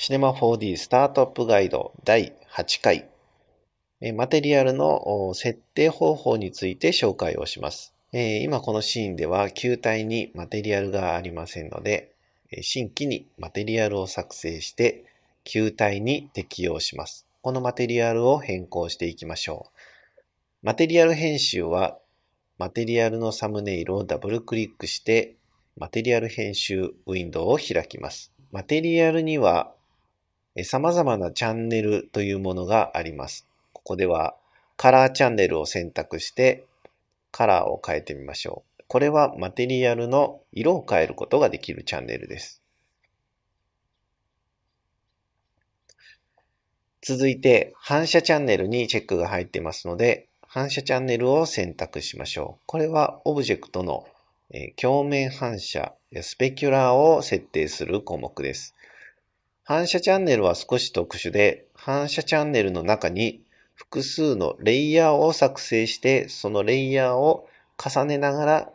シネマ 4D スタートアップガイド第8回、マテリアルの設定方法について紹介をします。今このシーンでは球体にマテリアルがありませんので、新規にマテリアルを作成して球体に適用します。このマテリアルを変更していきましょう。マテリアル編集はマテリアルのサムネイルをダブルクリックしてマテリアル編集ウィンドウを開きます。マテリアルには様々なチャンネルというものがあります。ここではカラーチャンネルを選択してカラーを変えてみましょう。これはマテリアルの色を変えることができるチャンネルです。続いて反射チャンネルにチェックが入ってますので反射チャンネルを選択しましょう。これはオブジェクトの鏡面反射やスペキュラーを設定する項目です。反射チャンネルは少し特殊で、反射チャンネルの中に複数のレイヤーを作成して、そのレイヤーを重ねながら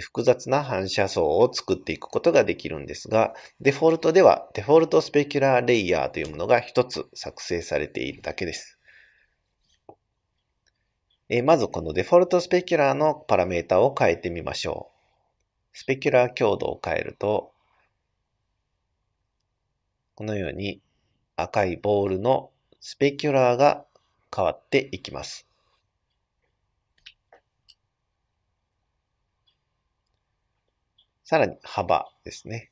複雑な反射層を作っていくことができるんですが、デフォルトではデフォルトスペキュラーレイヤーというものが一つ作成されているだけです。えまずこのデフォルトスペキュラーのパラメータを変えてみましょう。スペキュラー強度を変えると、このように赤いボールのスペキュラーが変わっていきます。さらに幅ですね。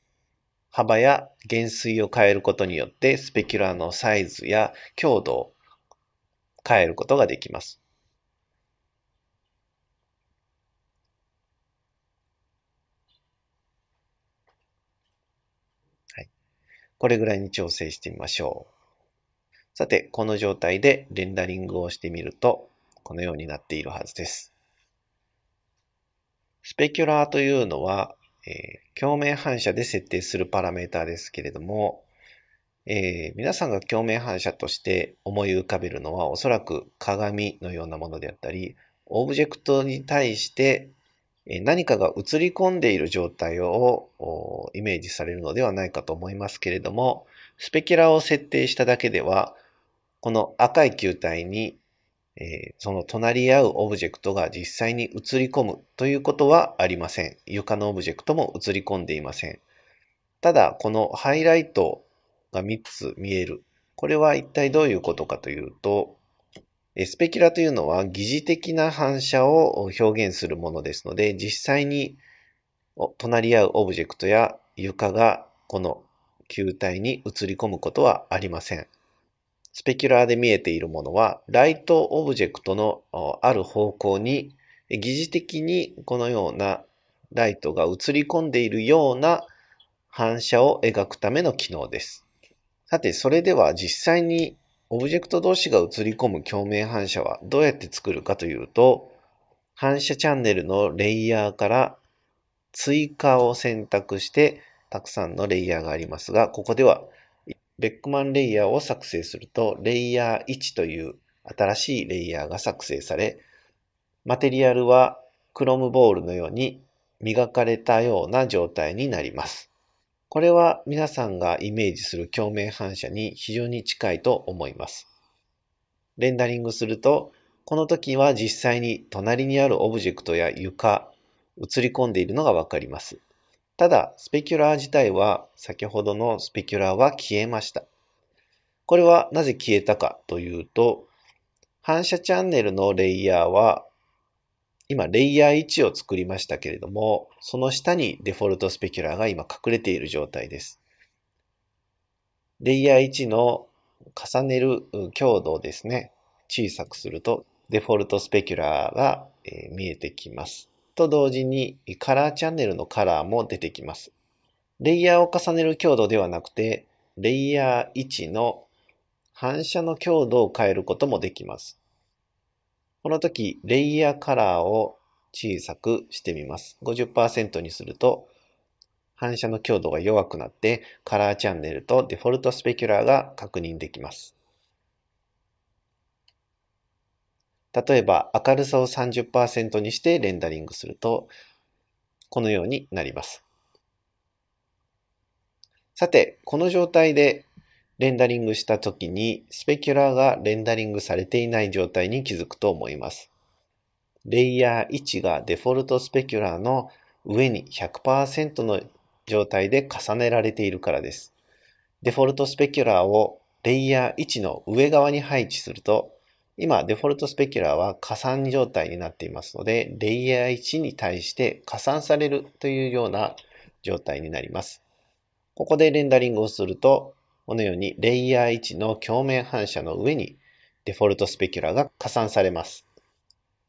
幅や減衰を変えることによってスペキュラーのサイズや強度を変えることができます。これぐらいに調整してみましょう。さて、この状態でレンダリングをしてみると、このようになっているはずです。スペキュラーというのは、えー、鏡反射で設定するパラメータですけれども、えー、皆さんが共鳴反射として思い浮かべるのはおそらく鏡のようなものであったり、オブジェクトに対して何かが映り込んでいる状態をイメージされるのではないかと思いますけれども、スペキュラを設定しただけでは、この赤い球体に、えその隣り合うオブジェクトが実際に映り込むということはありません。床のオブジェクトも映り込んでいません。ただ、このハイライトが3つ見える。これは一体どういうことかというと、スペキュラというのは疑似的な反射を表現するものですので、実際に隣り合うオブジェクトや床がこの球体に映り込むことはありません。スペキュラーで見えているものは、ライトオブジェクトのある方向に疑似的にこのようなライトが映り込んでいるような反射を描くための機能です。さて、それでは実際にオブジェクト同士が映り込む共鳴反射はどうやって作るかというと、反射チャンネルのレイヤーから追加を選択して、たくさんのレイヤーがありますが、ここではベックマンレイヤーを作成すると、レイヤー1という新しいレイヤーが作成され、マテリアルはクロムボールのように磨かれたような状態になります。これは皆さんがイメージする共鳴反射に非常に近いと思います。レンダリングすると、この時は実際に隣にあるオブジェクトや床、映り込んでいるのがわかります。ただ、スペキュラー自体は、先ほどのスペキュラーは消えました。これはなぜ消えたかというと、反射チャンネルのレイヤーは今、レイヤー1を作りましたけれども、その下にデフォルトスペキュラーが今隠れている状態です。レイヤー1の重ねる強度をですね、小さくすると、デフォルトスペキュラーが見えてきます。と同時に、カラーチャンネルのカラーも出てきます。レイヤーを重ねる強度ではなくて、レイヤー1の反射の強度を変えることもできます。この時、レイヤーカラーを小さくしてみます。50%にすると、反射の強度が弱くなって、カラーチャンネルとデフォルトスペキュラーが確認できます。例えば、明るさを30%にしてレンダリングすると、このようになります。さて、この状態でレンダリングした時にスペキュラーがレンダリングされていない状態に気づくと思います。レイヤー1がデフォルトスペキュラーの上に100%の状態で重ねられているからです。デフォルトスペキュラーをレイヤー1の上側に配置すると、今デフォルトスペキュラーは加算状態になっていますので、レイヤー1に対して加算されるというような状態になります。ここでレンダリングをすると、このようにレイヤー1の鏡面反射の上にデフォルトスペキュラが加算されます。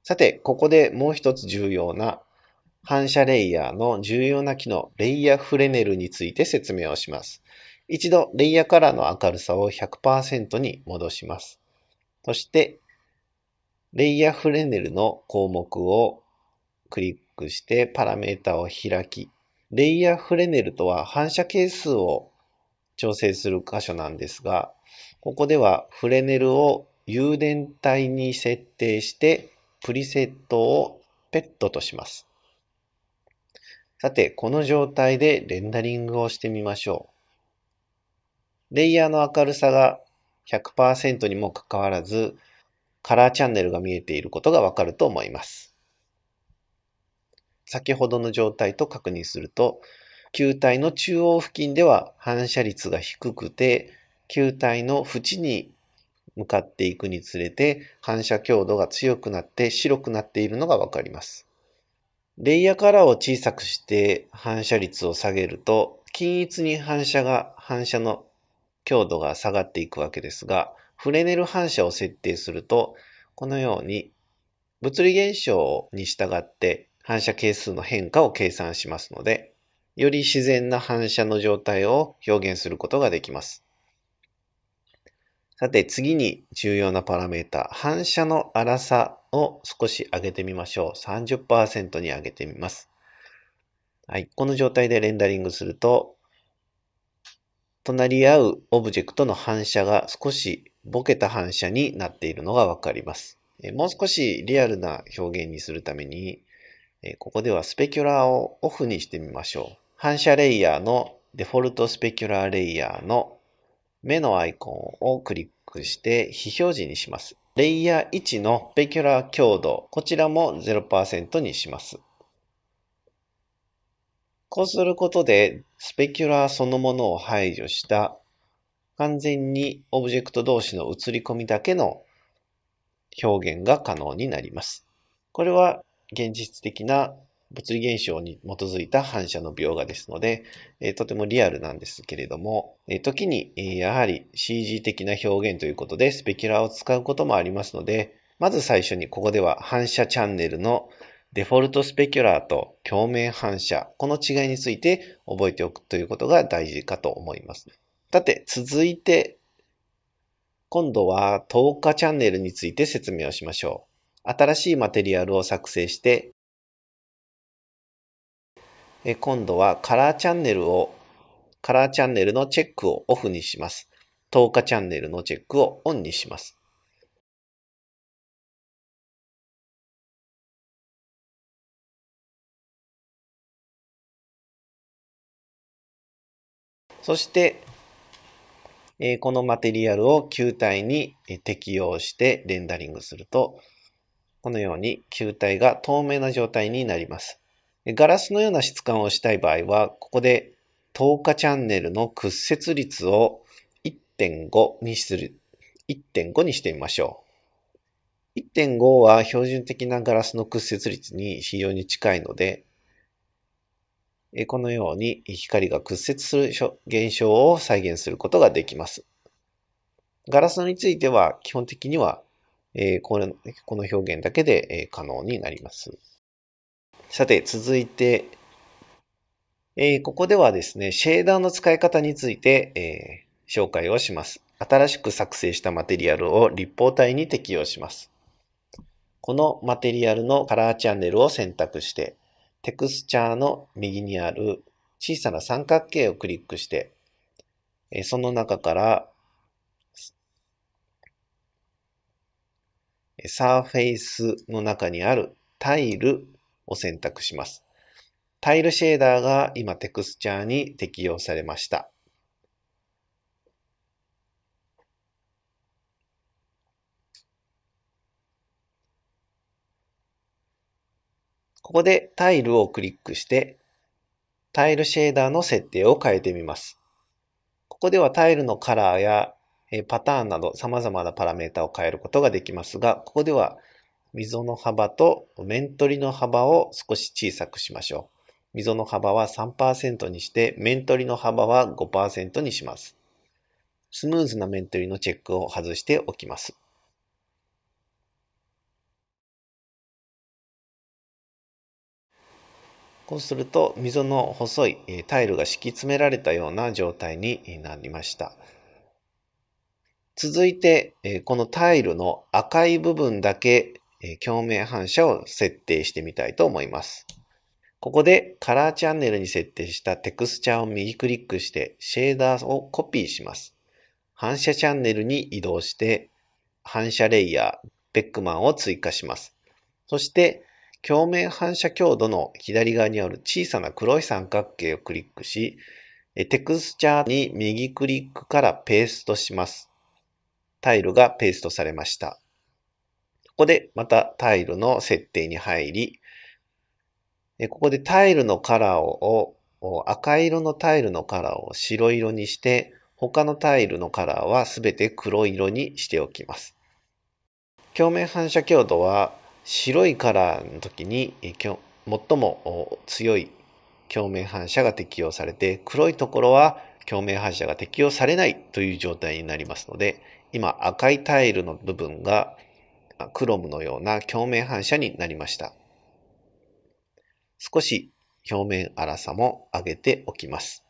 さて、ここでもう一つ重要な反射レイヤーの重要な機能、レイヤーフレネルについて説明をします。一度、レイヤーカラーの明るさを100%に戻します。そして、レイヤーフレネルの項目をクリックしてパラメータを開き、レイヤーフレネルとは反射係数を調整する箇所なんですが、ここではフレネルを誘電体に設定して、プリセットをペットとします。さて、この状態でレンダリングをしてみましょう。レイヤーの明るさが100%にもかかわらず、カラーチャンネルが見えていることがわかると思います。先ほどの状態と確認すると、球体の中央付近では反射率が低くて、球体の縁に向かっていくにつれて反射強度が強くなって白くなっているのがわかります。レイヤーカラーを小さくして反射率を下げると、均一に反射が、反射の強度が下がっていくわけですが、フレネル反射を設定すると、このように物理現象に従って反射係数の変化を計算しますので、より自然な反射の状態を表現することができます。さて次に重要なパラメータ、反射の粗さを少し上げてみましょう。30%に上げてみます。はい、この状態でレンダリングすると、隣り合うオブジェクトの反射が少しボケた反射になっているのがわかります。もう少しリアルな表現にするために、ここではスペキュラーをオフにしてみましょう。反射レイヤーのデフォルトスペキュラーレイヤーの目のアイコンをクリックして非表示にします。レイヤー1のスペキュラー強度、こちらも0%にします。こうすることで、スペキュラーそのものを排除した完全にオブジェクト同士の映り込みだけの表現が可能になります。これは現実的な物理現象に基づいた反射の描画ですので、えとてもリアルなんですけれども、え時に、えやはり CG 的な表現ということでスペキュラーを使うこともありますので、まず最初にここでは反射チャンネルのデフォルトスペキュラーと鏡面反射、この違いについて覚えておくということが大事かと思います。さて、続いて、今度は透過チャンネルについて説明をしましょう。新しいマテリアルを作成してえ今度はカラーチャンネルを、カラーチャンネルのチェックをオフにします。透過チャンネルのチェックをオンにします。そして、えこのマテリアルを球体に適用してレンダリングすると、このように球体が透明な状態になります。ガラスのような質感をしたい場合は、ここで透過チャンネルの屈折率を1.5にする、1.5にしてみましょう。1.5は標準的なガラスの屈折率に非常に近いので、このように光が屈折する現象を再現することができます。ガラスについては基本的にはこの表現だけで可能になります。さて、続いて、えー、ここではですね、シェーダーの使い方について、えー、紹介をします。新しく作成したマテリアルを立方体に適用します。このマテリアルのカラーチャンネルを選択して、テクスチャーの右にある小さな三角形をクリックして、えー、その中からサーフェイスの中にあるタイルを選択します。タイルシェーダーが今テクスチャーに適用されました。ここでタイルをクリックして、タイルシェーダーの設定を変えてみます。ここではタイルのカラーやパターンなど様々なパラメータを変えることができますが、ここでは溝の幅と面取りの幅を少し小さくしましょう。溝の幅は3%にして、面取りの幅は5%にします。スムーズな面取りのチェックを外しておきます。こうすると溝の細いタイルが敷き詰められたような状態になりました。続いて、このタイルの赤い部分だけえ共鳴反射を設定してみたいと思います。ここでカラーチャンネルに設定したテクスチャーを右クリックしてシェーダーをコピーします。反射チャンネルに移動して反射レイヤー、ベックマンを追加します。そして鏡面反射強度の左側にある小さな黒い三角形をクリックし、テクスチャーに右クリックからペーストします。タイルがペーストされました。ここでまたタイルの設定に入り、ここでタイルのカラーを、赤色のタイルのカラーを白色にして、他のタイルのカラーはすべて黒色にしておきます。鏡面反射強度は白いカラーの時に最も強い鏡面反射が適用されて黒いところは鏡面反射が適用されないという状態になりますので今赤いタイルの部分がクロムのような鏡面反射になりました。少し表面粗さも上げておきます。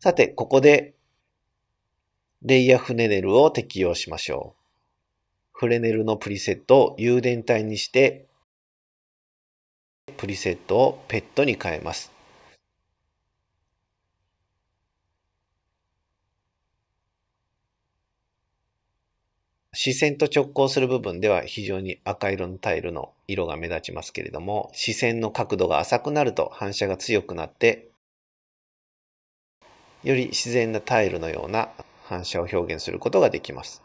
さて、ここでレイヤーフネネルを適用しましょう。フレネルのプリセットを有電体にして、プリセットをペットに変えます。視線と直行する部分では非常に赤色のタイルの色が目立ちますけれども、視線の角度が浅くなると反射が強くなって、より自然なタイルのような反射を表現することができます。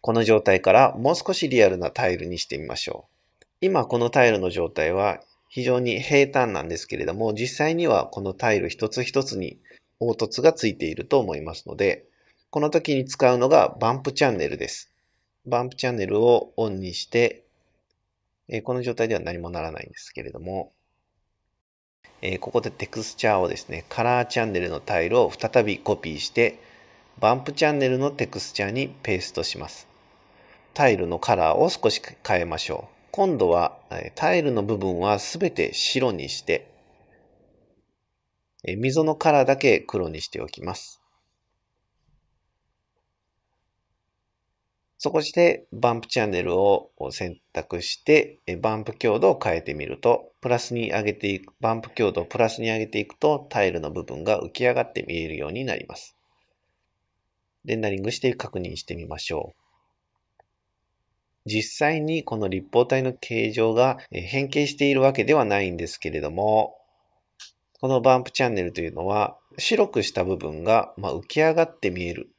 この状態からもう少しリアルなタイルにしてみましょう。今このタイルの状態は非常に平坦なんですけれども、実際にはこのタイル一つ一つに凹凸がついていると思いますので、この時に使うのがバンプチャンネルです。バンプチャンネルをオンにして、えこの状態では何もならないんですけれども、えここでテクスチャーをですね、カラーチャンネルのタイルを再びコピーして、バンプチャンネルのテクスチャーにペーストします。タイルのカラーを少し変えましょう。今度はタイルの部分はすべて白にして、溝のカラーだけ黒にしておきます。そこでバンプチャンネルを選択して、バンプ強度を変えてみると、プラスに上げていく、バンプ強度をプラスに上げていくと、タイルの部分が浮き上がって見えるようになります。レンダリングして確認してみましょう。実際にこの立方体の形状が変形しているわけではないんですけれども、このバンプチャンネルというのは白くした部分が浮き上がって見える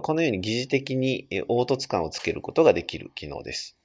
このように疑似的に凹凸感をつけることができる機能です。